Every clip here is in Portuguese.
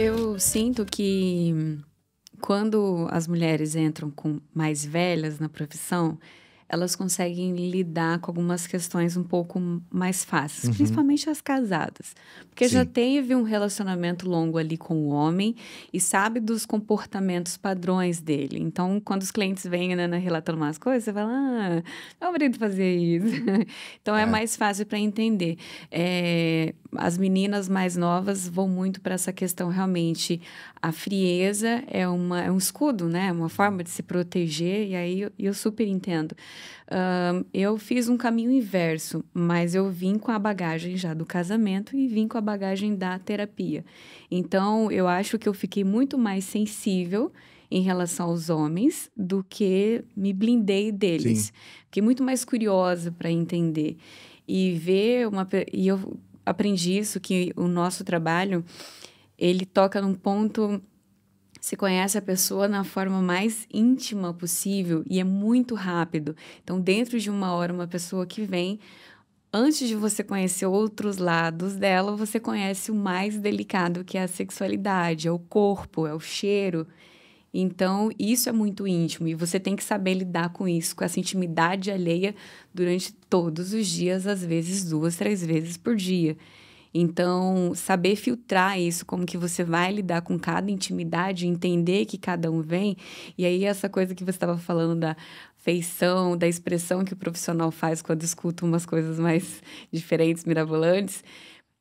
Eu sinto que quando as mulheres entram com mais velhas na profissão, elas conseguem lidar com algumas questões um pouco mais fáceis, uhum. principalmente as casadas, porque Sim. já teve um relacionamento longo ali com o homem e sabe dos comportamentos padrões dele. Então, quando os clientes vêm né, né relatando umas coisas, você fala, ah, eu marido fazer isso. então, é. é, mais fácil para entender. É, as meninas mais novas vão muito para essa questão realmente. A frieza é, uma, é um escudo, né? uma forma de se proteger, e aí eu, eu super entendo. Uh, eu fiz um caminho inverso, mas eu vim com a bagagem já do casamento e vim com a bagagem da terapia. Então, eu acho que eu fiquei muito mais sensível em relação aos homens do que me blindei deles. Sim. Fiquei muito mais curiosa para entender. E ver uma. E eu aprendi isso, que o nosso trabalho ele toca num ponto se conhece a pessoa na forma mais íntima possível e é muito rápido. Então, dentro de uma hora, uma pessoa que vem, antes de você conhecer outros lados dela, você conhece o mais delicado, que é a sexualidade, é o corpo, é o cheiro. Então, isso é muito íntimo e você tem que saber lidar com isso, com essa intimidade alheia durante todos os dias, às vezes duas, três vezes por dia. Então, saber filtrar isso, como que você vai lidar com cada intimidade, entender que cada um vem, e aí essa coisa que você estava falando da feição, da expressão que o profissional faz quando escuta umas coisas mais diferentes, mirabolantes,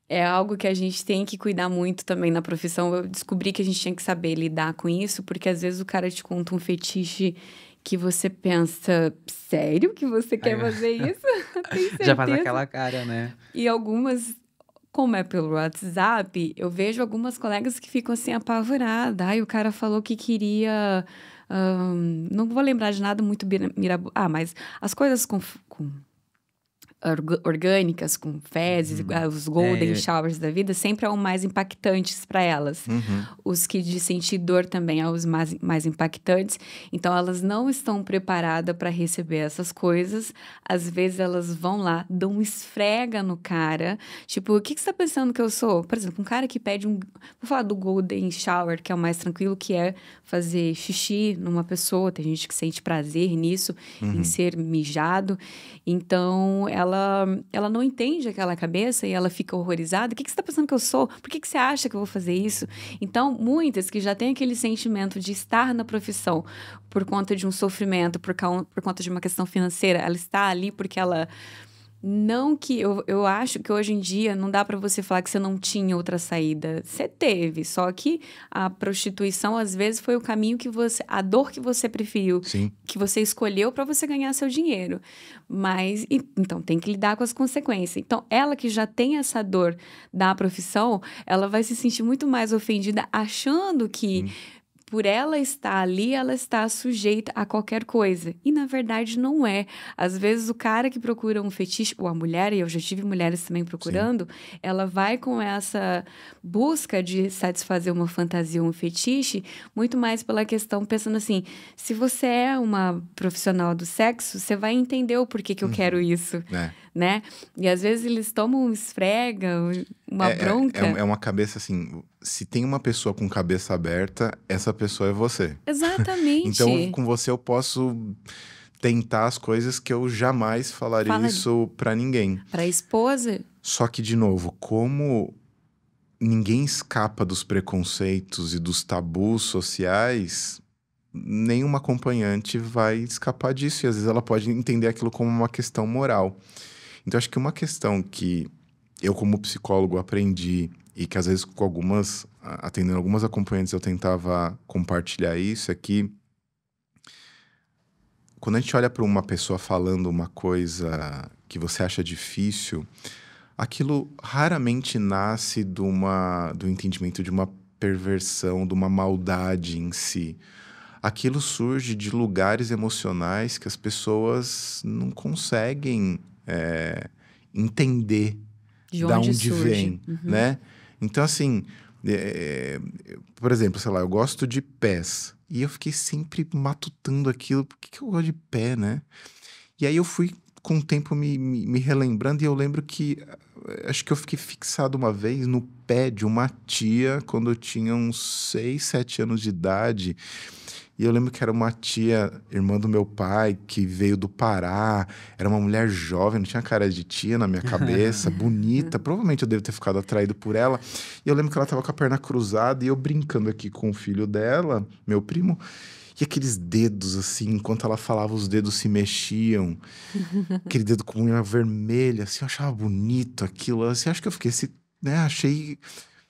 é algo que a gente tem que cuidar muito também na profissão. Eu descobri que a gente tinha que saber lidar com isso, porque às vezes o cara te conta um fetiche que você pensa, sério que você quer Ai, fazer isso? Já faz aquela cara, né? E algumas como é pelo WhatsApp, eu vejo algumas colegas que ficam assim apavoradas. Aí o cara falou que queria. não vou lembrar de nada muito mirab... Ah, mas as coisas com, com orgânicas, com fezes, uhum. Ah, os golden é, showers da vida, sempre são é mais impactantes para elas. Uhum. Os que de sentir dor também são é os mais, mais impactantes. Então, elas não estão preparadas para receber essas coisas. Às vezes, elas vão lá, dão um esfrega no cara. Tipo, o que, que você está pensando que eu sou? Por exemplo, um cara que pede um... Vou falar do golden shower, que é o mais tranquilo, que é fazer xixi numa pessoa. Tem gente que sente prazer nisso, uhum. em ser mijado. Então, ela ela, ela não entende aquela cabeça e ela fica horrorizada. O que, que você está pensando que eu sou? Por que, que você acha que eu vou fazer isso? Então, muitas que já têm aquele sentimento de estar na profissão por conta de um sofrimento, por, por conta de uma questão financeira, ela está ali porque ela não que eu, eu acho que hoje em dia não dá para você falar que você não tinha outra saída. Você teve, só que a prostituição às vezes foi o caminho que você, a dor que você preferiu, Sim. que você escolheu para você ganhar seu dinheiro. Mas e, então tem que lidar com as consequências. Então ela que já tem essa dor da profissão, ela vai se sentir muito mais ofendida achando que hum por ela estar ali, ela está sujeita a qualquer coisa. E na verdade não é. Às vezes o cara que procura um fetiche, ou a mulher, e eu já tive mulheres também procurando, Sim. ela vai com essa busca de satisfazer uma fantasia um fetiche, muito mais pela questão pensando assim: se você é uma profissional do sexo, você vai entender o porquê que eu uhum. quero isso. É né? E às vezes eles tomam esfrega, uma é, é, bronca. É, é, uma cabeça assim. Se tem uma pessoa com cabeça aberta, essa pessoa é você. Exatamente. então, com você eu posso tentar as coisas que eu jamais falaria Fala... isso para ninguém. Para esposa. Só que de novo, como ninguém escapa dos preconceitos e dos tabus sociais, nenhuma acompanhante vai escapar disso. E às vezes ela pode entender aquilo como uma questão moral. Então, acho que uma questão que eu, como psicólogo, aprendi e que às vezes com algumas, atendendo algumas acompanhantes, eu tentava compartilhar isso, é que quando a gente olha para uma pessoa falando uma coisa que você acha difícil, aquilo raramente nasce de uma, do entendimento de uma perversão, de uma maldade em si. Aquilo surge de lugares emocionais que as pessoas não conseguem é, entender de onde, da onde surge. vem, uhum. né? Então, assim, é, é, por exemplo, sei lá, eu gosto de pés. E eu fiquei sempre matutando aquilo, por que, que eu gosto de pé, né? E aí eu fui, com o tempo, me, me, me relembrando, e eu lembro que eh, acho que eu fiquei fixado uma vez no pé de uma tia quando eu tinha uns 6, 7 anos de idade. E eu lembro que era uma tia, irmã do meu pai, que veio do Pará. Era uma mulher jovem, não tinha cara de tia na minha cabeça, bonita. Provavelmente eu devo ter ficado atraído por ela. E eu lembro que ela tava com a perna cruzada e eu brincando aqui com o filho dela, meu primo. E aqueles dedos, assim, enquanto ela falava, os dedos se mexiam. Aquele dedo com unha vermelha, assim, eu achava bonito aquilo. Assim, acho que eu fiquei, assim, né, achei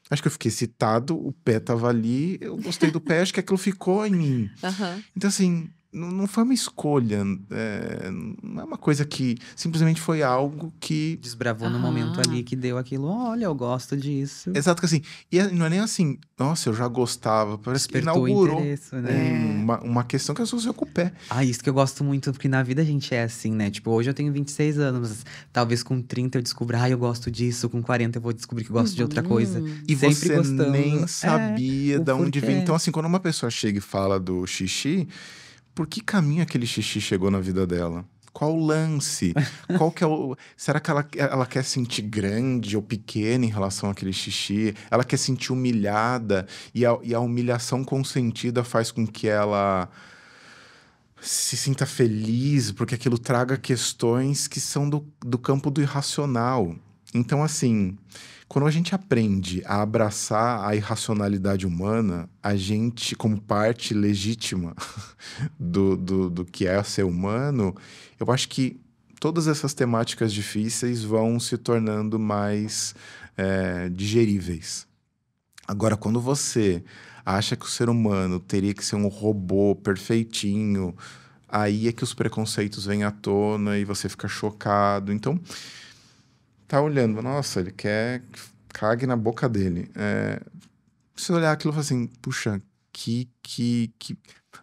Acho que eu fiquei excitado, o pé tava ali, eu gostei do pé, acho que aquilo ficou em mim. Uhum. Então, assim, não foi uma escolha, é, não é uma coisa que simplesmente foi algo que. Desbravou ah. no momento ali que deu aquilo, olha, eu gosto disso. Exato, que assim, e é, não é nem assim, nossa, eu já gostava, parece Despertou que inaugurou né? uma, uma questão que associou com o pé. Ah, isso que eu gosto muito, porque na vida a gente é assim, né? Tipo, hoje eu tenho 26 anos, talvez com 30 eu descubra, ah, eu gosto disso, com 40 eu vou descobrir que gosto uhum. de outra uhum. coisa. E Sempre você gostando. nem é, sabia é, de onde vinha. Então, assim, quando uma pessoa chega e fala do xixi por que caminho aquele xixi chegou na vida dela? Qual o lance? Qual que é o... Será que ela, ela quer sentir grande ou pequena em relação àquele xixi? Ela quer sentir humilhada e a, e a humilhação consentida faz com que ela se sinta feliz, porque aquilo traga questões que são do, do campo do irracional. Então, assim, quando a gente aprende a abraçar a irracionalidade humana, a gente, como parte legítima do, do, do, que é ser humano, eu acho que todas essas temáticas difíceis vão se tornando mais é, digeríveis. Agora, quando você acha que o ser humano teria que ser um robô perfeitinho, aí é que os preconceitos vêm à tona e você fica chocado. Então tá olhando, nossa, ele quer que cague na boca dele. É, você olhar aquilo e falar assim, puxa, que, que, que,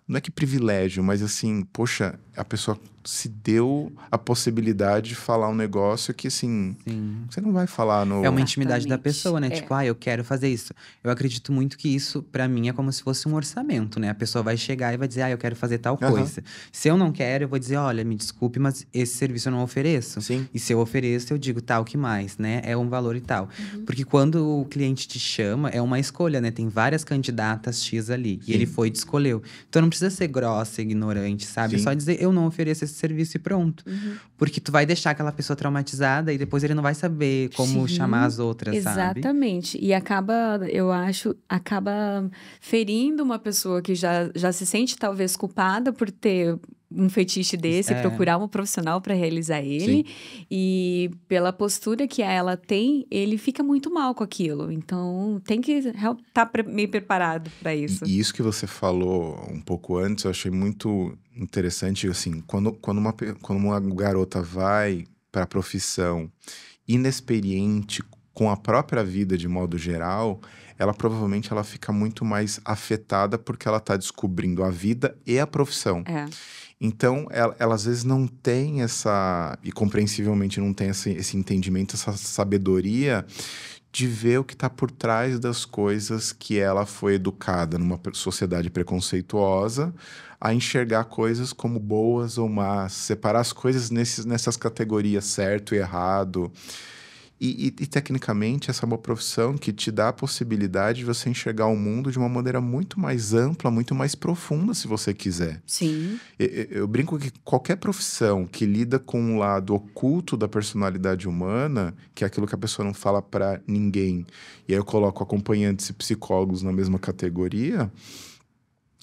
não é que privilégio, mas assim, poxa, a pessoa se deu a possibilidade de falar um negócio que assim, Sim. você não vai falar no É uma intimidade Exatamente. da pessoa, né? É. Tipo, ah, eu quero fazer isso. Eu acredito muito que isso para mim é como se fosse um orçamento, né? A pessoa vai chegar e vai dizer: "Ah, eu quero fazer tal uhum. coisa". Se eu não quero, eu vou dizer: "Olha, me desculpe, mas esse serviço eu não ofereço". Sim. E se eu ofereço, eu digo tal que mais, né? É um valor e tal. Uhum. Porque quando o cliente te chama, é uma escolha, né? Tem várias candidatas X ali Sim. e ele foi e escolheu. Então não precisa ser grossa, ignorante, sabe? Sim. Só dizer, eu não ofereço esse serviço e pronto. Uhum. Porque tu vai deixar aquela pessoa traumatizada e depois ele não vai saber como Sim. chamar as outras, Exatamente. sabe? Exatamente. E acaba, eu acho, acaba ferindo uma pessoa que já, já se sente talvez culpada por ter um fetiche desse, é. procurar um profissional para realizar ele. Sim. E pela postura que ela tem, ele fica muito mal com aquilo. Então, tem que estar tá meio preparado para isso. E, isso que você falou um pouco antes, eu achei muito interessante. Assim, quando, quando, uma, quando uma garota vai para a profissão inexperiente com a própria vida de modo geral, ela provavelmente ela fica muito mais afetada porque ela está descobrindo a vida e a profissão. É. Então, ela, ela, às vezes não tem essa, e compreensivelmente não tem esse, esse entendimento, essa sabedoria de ver o que está por trás das coisas que ela foi educada numa sociedade preconceituosa a enxergar coisas como boas ou más, separar as coisas nesses, nessas categorias certo e errado. E, e, e, tecnicamente, essa é uma profissão que te dá a possibilidade de você enxergar o mundo de uma maneira muito mais ampla, muito mais profunda, se você quiser. Sim. Eu, eu brinco que qualquer profissão que lida com um lado oculto da personalidade humana, que é aquilo que a pessoa não fala para ninguém, e aí eu coloco acompanhantes e psicólogos na mesma categoria,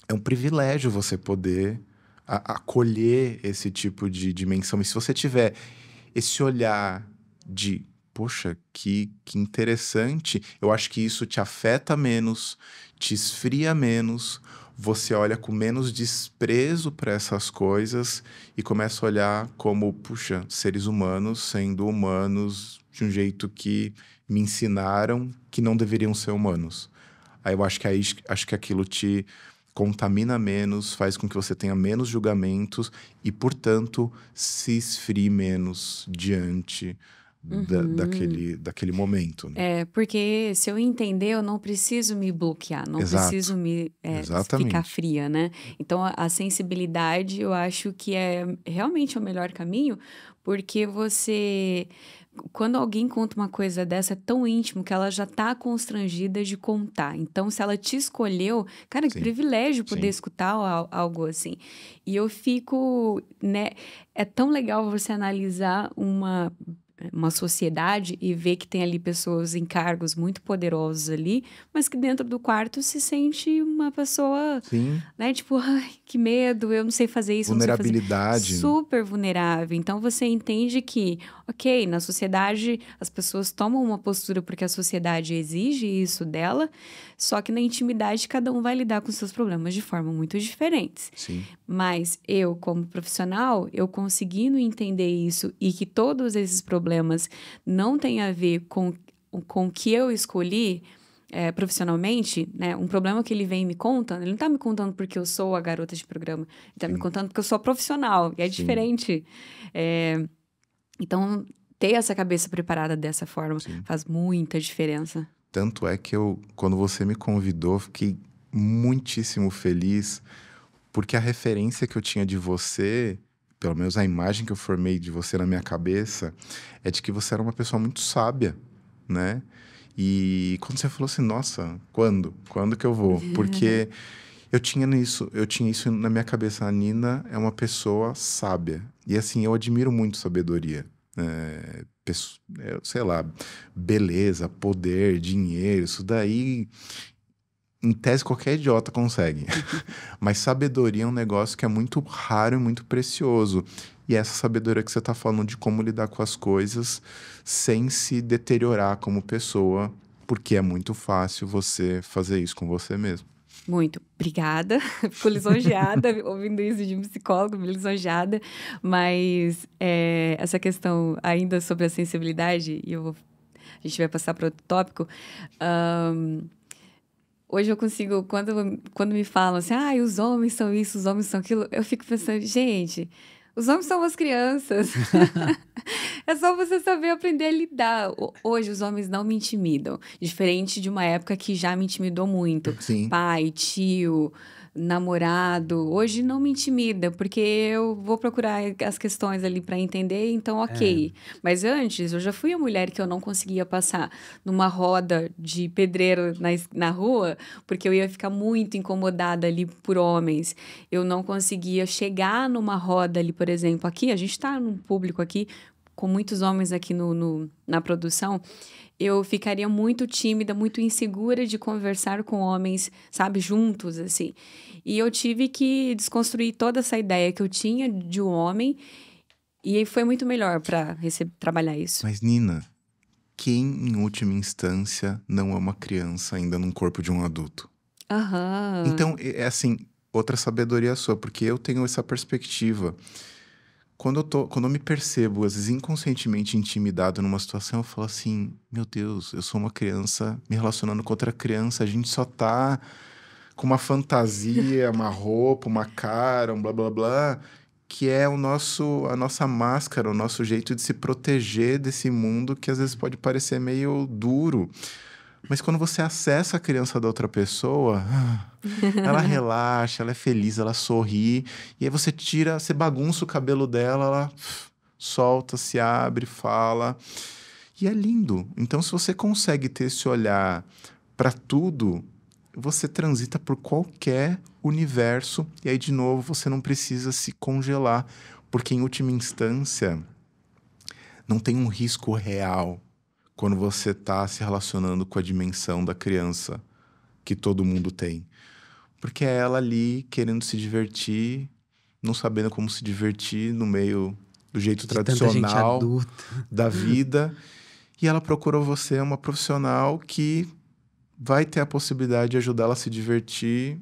é um privilégio você poder acolher esse tipo de dimensão. E se você tiver esse olhar de poxa, que, que interessante. Eu acho que isso te afeta menos, te esfria menos, você olha com menos desprezo para essas coisas e começa a olhar como, puxa, seres humanos sendo humanos de um jeito que me ensinaram que não deveriam ser humanos. Aí eu acho que, é aí, acho que aquilo te contamina menos, faz com que você tenha menos julgamentos e, portanto, se esfrie menos diante da, uhum. daquele, daquele momento. Né? É, porque se eu entender, eu não preciso me bloquear, não Exato. preciso me é, ficar fria, né? Então, a, a, sensibilidade eu acho que é realmente o melhor caminho, porque você. Quando alguém conta uma coisa dessa, é tão íntimo que ela já está constrangida de contar. Então, se ela te escolheu, cara, Sim. que privilégio poder Sim. escutar algo assim. E eu fico, né? É tão legal você analisar uma uma sociedade e vê que tem ali pessoas em cargos muito poderosos ali, mas que dentro do quarto se sente uma pessoa, Sim. né, tipo, ai, que medo, eu não sei fazer isso. Vulnerabilidade. Fazer... Né? Super vulnerável. Então você entende que, ok, na sociedade as pessoas tomam uma postura porque a sociedade exige isso dela, só que na intimidade cada um vai lidar com seus problemas de forma muito diferentes. Sim. Mas eu, como profissional, eu conseguindo entender isso e que todos esses problemas não têm a ver com, com o que eu escolhi é, profissionalmente, né, um problema que ele vem me conta. ele não está me contando porque eu sou a garota de programa, ele está me contando porque eu sou profissional, e é Sim. diferente. É, então, ter essa cabeça preparada dessa forma Sim. faz muita diferença. Tanto é que eu, quando você me convidou, fiquei muitíssimo feliz, porque a referência que eu tinha de você, pelo menos a imagem que eu formei de você na minha cabeça, é de que você era uma pessoa muito sábia, né? E quando você falou assim, nossa, quando? Quando que eu vou? Porque eu tinha isso, eu tinha isso na minha cabeça. A Nina é uma pessoa sábia. E assim, eu admiro muito sabedoria. Né? É, sei lá, beleza, poder, dinheiro, isso daí em tese qualquer idiota consegue. Mas sabedoria é um negócio que é muito raro e muito precioso. E essa sabedoria que você está falando de como lidar com as coisas sem se deteriorar como pessoa, porque é muito fácil você fazer isso com você mesmo. Muito. Obrigada. Fico lisonjeada ouvindo isso de um psicólogo, me lisonjeada. Mas é, essa questão ainda sobre a sensibilidade, e eu vou, a gente vai passar para outro tópico. Um, hoje eu consigo, quando, quando me falam assim, ah, os homens são isso, os homens são aquilo, eu fico pensando, gente, os homens são as crianças. é só você saber aprender a lidar. Hoje os homens não me intimidam, diferente de uma época que já me intimidou muito. Sim. Pai, tio, namorado, hoje não me intimida, porque eu vou procurar as questões ali para entender, então é. ok. É. Mas antes, eu já fui a mulher que eu não conseguia passar numa roda de pedreiro na, na rua, porque eu ia ficar muito incomodada ali por homens. Eu não conseguia chegar numa roda ali, por exemplo, aqui, a gente está num público aqui, com muitos homens aqui no, no, na produção, eu ficaria muito tímida, muito insegura de conversar com homens, sabe, juntos, assim. E eu tive que desconstruir toda essa ideia que eu tinha de um homem, e foi muito melhor para trabalhar isso. Mas, Nina, quem, em última instância, não é uma criança ainda num corpo de um adulto? Aham. Então, é, é assim, outra sabedoria sua, porque eu tenho essa perspectiva quando eu, tô, quando eu me percebo, às vezes inconscientemente intimidado numa situação, eu falo assim: meu Deus, eu sou uma criança me relacionando com outra criança, a gente só tá com uma fantasia, uma roupa, uma cara, um blá blá blá, que é o nosso, a nossa máscara, o nosso jeito de se proteger desse mundo que às vezes pode parecer meio duro. Mas quando você acessa a criança da outra pessoa Ela relaxa, ela é feliz, ela sorri. E aí você tira, você bagunça o cabelo dela, ela solta, se abre, fala. E é lindo. Então, se você consegue ter esse olhar para tudo, você transita por qualquer universo. E aí, de novo, você não precisa se congelar, porque, em última instância, não tem um risco real quando você está se relacionando com a dimensão da criança que todo mundo tem. Porque é ela ali querendo se divertir, não sabendo como se divertir no meio do jeito De tradicional da vida. e ela procurou você, uma profissional que vai ter a possibilidade de ajudá-la a se divertir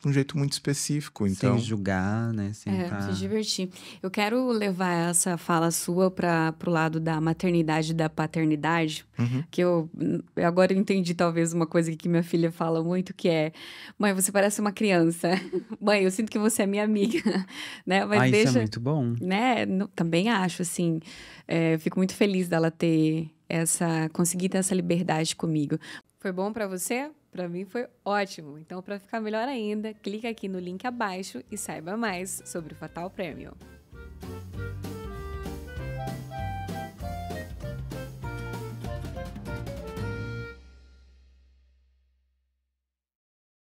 de um jeito muito específico. Então... Sem julgar, né? Sem é, pra... se divertir. Eu quero levar essa fala sua para o lado da maternidade e da paternidade, uhum. que eu agora eu entendi talvez uma coisa que minha filha fala muito, que é, mãe, você parece uma criança. mãe, eu sinto que você é minha amiga, né? Mas ah, deixa, isso é muito bom. Né? No, também acho, assim, é, fico muito feliz dela ter essa, conseguir ter essa liberdade comigo. Foi bom para você? Para mim foi ótimo. Então, para ficar melhor ainda, clica aqui no link abaixo e saiba mais sobre o Fatal Premium.